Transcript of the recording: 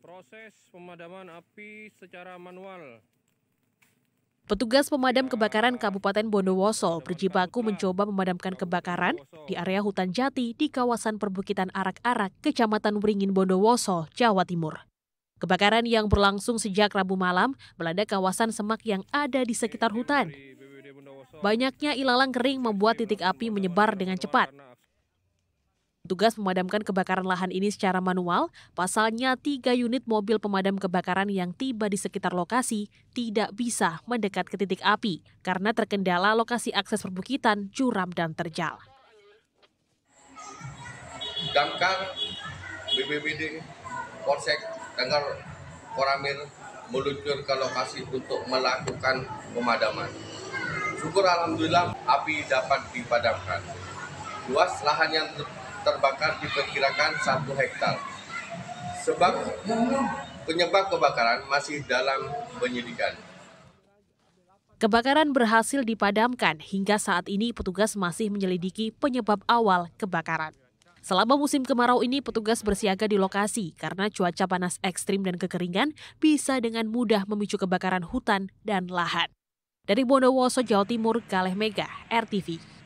Proses pemadaman api secara manual. Petugas pemadam ya, kebakaran Kabupaten Bondowoso berjibaku mencoba memadamkan kebakaran di area hutan jati di kawasan perbukitan Arak-Arak, Kecamatan Wringin Bondowoso, Jawa Timur. Kebakaran yang berlangsung sejak Rabu malam melanda kawasan semak yang ada di sekitar hutan. Banyaknya ilalang kering membuat titik api menyebar dengan cepat. Tugas memadamkan kebakaran lahan ini secara manual, pasalnya tiga unit mobil pemadam kebakaran yang tiba di sekitar lokasi tidak bisa mendekat ke titik api karena terkendala lokasi akses perbukitan, curam, dan terjal. Damkar, BBBD, Polsek, Tengger, Koramil meluncur ke lokasi untuk melakukan pemadaman. Syukur Alhamdulillah api dapat dipadamkan. Luas lahan yang terbakar diperkirakan satu hektar. Sebab penyebab kebakaran masih dalam penyidikan. Kebakaran berhasil dipadamkan hingga saat ini petugas masih menyelidiki penyebab awal kebakaran. Selama musim kemarau ini petugas bersiaga di lokasi karena cuaca panas ekstrim dan kekeringan bisa dengan mudah memicu kebakaran hutan dan lahan. Dari Bondowoso, Jawa Timur, Kaleh Mega, RTV.